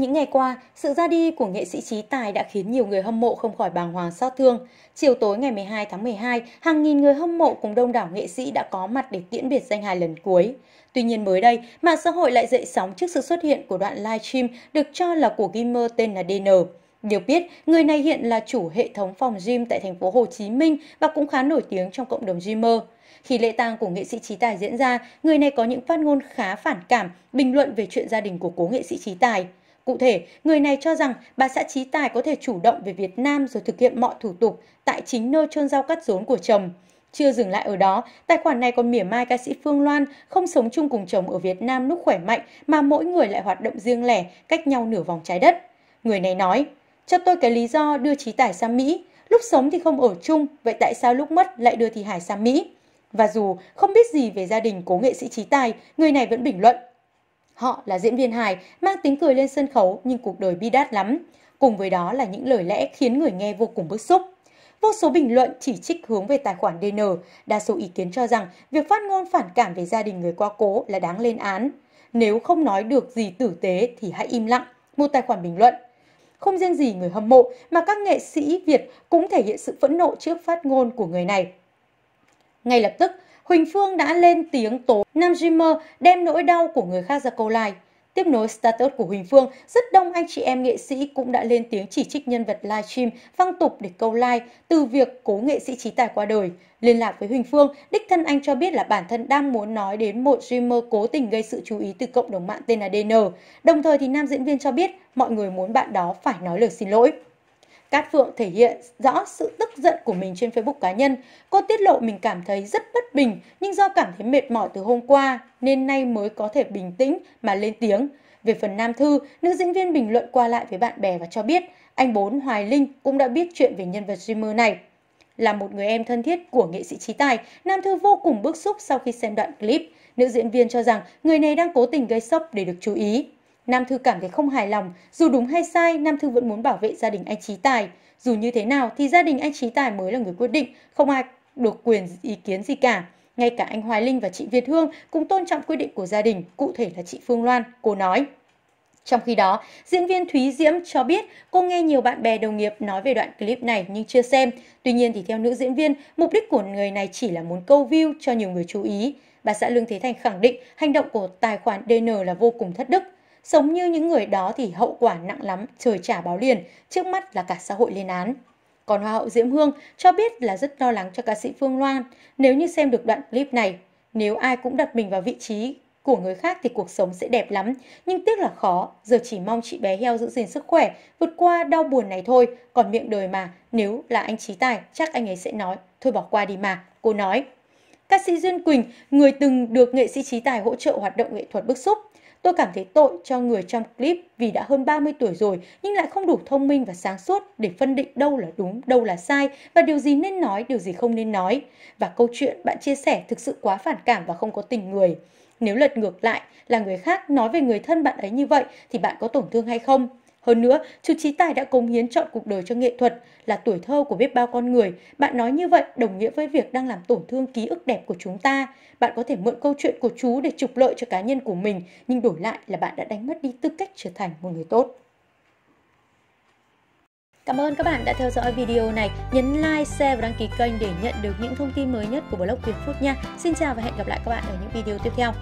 Những ngày qua, sự ra đi của nghệ sĩ trí tài đã khiến nhiều người hâm mộ không khỏi bàng hoàng xót thương. Chiều tối ngày 12 tháng 12, hàng nghìn người hâm mộ cùng đông đảo nghệ sĩ đã có mặt để tiễn biệt danh hài lần cuối. Tuy nhiên mới đây, mạng xã hội lại dậy sóng trước sự xuất hiện của đoạn livestream được cho là của gamer tên là DN. Điều biết, người này hiện là chủ hệ thống phòng gym tại thành phố Hồ Chí Minh và cũng khá nổi tiếng trong cộng đồng gamer. Khi lễ tang của nghệ sĩ Trí Tài diễn ra, người này có những phát ngôn khá phản cảm, bình luận về chuyện gia đình của cố nghệ sĩ Trí Tài. Cụ thể, người này cho rằng bà xã Trí Tài có thể chủ động về Việt Nam rồi thực hiện mọi thủ tục tại chính nơi trôn rau cắt rốn của chồng. Chưa dừng lại ở đó, tài khoản này còn mỉa mai ca sĩ Phương Loan không sống chung cùng chồng ở Việt Nam lúc khỏe mạnh mà mỗi người lại hoạt động riêng lẻ, cách nhau nửa vòng trái đất. Người này nói, cho tôi cái lý do đưa Trí Tài sang Mỹ, lúc sống thì không ở chung, vậy tại sao lúc mất lại đưa Thị Hải sang Mỹ? Và dù không biết gì về gia đình cố nghệ sĩ Trí Tài, người này vẫn bình luận, Họ là diễn viên hài, mang tính cười lên sân khấu nhưng cuộc đời bi đát lắm. Cùng với đó là những lời lẽ khiến người nghe vô cùng bức xúc. Vô số bình luận chỉ trích hướng về tài khoản DN, đa số ý kiến cho rằng việc phát ngôn phản cảm về gia đình người quá cố là đáng lên án. Nếu không nói được gì tử tế thì hãy im lặng, một tài khoản bình luận. Không riêng gì người hâm mộ mà các nghệ sĩ Việt cũng thể hiện sự phẫn nộ trước phát ngôn của người này. Ngay lập tức, Huỳnh Phương đã lên tiếng tố nam Dreamer đem nỗi đau của người khác ra câu like. Tiếp nối status của Huỳnh Phương, rất đông anh chị em nghệ sĩ cũng đã lên tiếng chỉ trích nhân vật livestream văng tục để câu like từ việc cố nghệ sĩ trí tài qua đời. Liên lạc với Huỳnh Phương, đích thân anh cho biết là bản thân đang muốn nói đến một streamer cố tình gây sự chú ý từ cộng đồng mạng tên là DN. Đồng thời thì nam diễn viên cho biết mọi người muốn bạn đó phải nói lời xin lỗi. Cát Phượng thể hiện rõ sự tức giận của mình trên Facebook cá nhân. Cô tiết lộ mình cảm thấy rất bất bình nhưng do cảm thấy mệt mỏi từ hôm qua nên nay mới có thể bình tĩnh mà lên tiếng. Về phần Nam Thư, nữ diễn viên bình luận qua lại với bạn bè và cho biết anh Bốn Hoài Linh cũng đã biết chuyện về nhân vật streamer này. Là một người em thân thiết của nghệ sĩ trí tài, Nam Thư vô cùng bức xúc sau khi xem đoạn clip. Nữ diễn viên cho rằng người này đang cố tình gây sốc để được chú ý. Nam Thư cảm thấy không hài lòng, dù đúng hay sai, Nam Thư vẫn muốn bảo vệ gia đình anh Trí Tài. Dù như thế nào thì gia đình anh Trí Tài mới là người quyết định, không ai được quyền ý kiến gì cả. Ngay cả anh Hoài Linh và chị Việt Hương cũng tôn trọng quyết định của gia đình, cụ thể là chị Phương Loan, cô nói. Trong khi đó, diễn viên Thúy Diễm cho biết cô nghe nhiều bạn bè đồng nghiệp nói về đoạn clip này nhưng chưa xem. Tuy nhiên thì theo nữ diễn viên, mục đích của người này chỉ là muốn câu view cho nhiều người chú ý. Bà xã Lương Thế Thành khẳng định hành động của tài khoản DN là vô cùng thất đức. Sống như những người đó thì hậu quả nặng lắm, trời trả báo liền, trước mắt là cả xã hội lên án. Còn Hoa hậu Diễm Hương cho biết là rất lo lắng cho ca sĩ Phương Loan nếu như xem được đoạn clip này. Nếu ai cũng đặt mình vào vị trí của người khác thì cuộc sống sẽ đẹp lắm, nhưng tiếc là khó, giờ chỉ mong chị bé heo giữ gìn sức khỏe, vượt qua đau buồn này thôi, còn miệng đời mà, nếu là anh Trí Tài, chắc anh ấy sẽ nói, thôi bỏ qua đi mà, cô nói. Ca sĩ Duyên Quỳnh, người từng được nghệ sĩ Trí Tài hỗ trợ hoạt động nghệ thuật bức xúc, Tôi cảm thấy tội cho người trong clip vì đã hơn 30 tuổi rồi nhưng lại không đủ thông minh và sáng suốt để phân định đâu là đúng, đâu là sai và điều gì nên nói, điều gì không nên nói. Và câu chuyện bạn chia sẻ thực sự quá phản cảm và không có tình người. Nếu lật ngược lại là người khác nói về người thân bạn ấy như vậy thì bạn có tổn thương hay không? Hơn nữa, chú Trí Tài đã cống hiến chọn cuộc đời cho nghệ thuật, là tuổi thơ của biết bao con người. Bạn nói như vậy đồng nghĩa với việc đang làm tổn thương ký ức đẹp của chúng ta. Bạn có thể mượn câu chuyện của chú để trục lợi cho cá nhân của mình, nhưng đổi lại là bạn đã đánh mất đi tư cách trở thành một người tốt. Cảm ơn các bạn đã theo dõi video này. Nhấn like, share và đăng ký kênh để nhận được những thông tin mới nhất của blog Việt phút nha. Xin chào và hẹn gặp lại các bạn ở những video tiếp theo.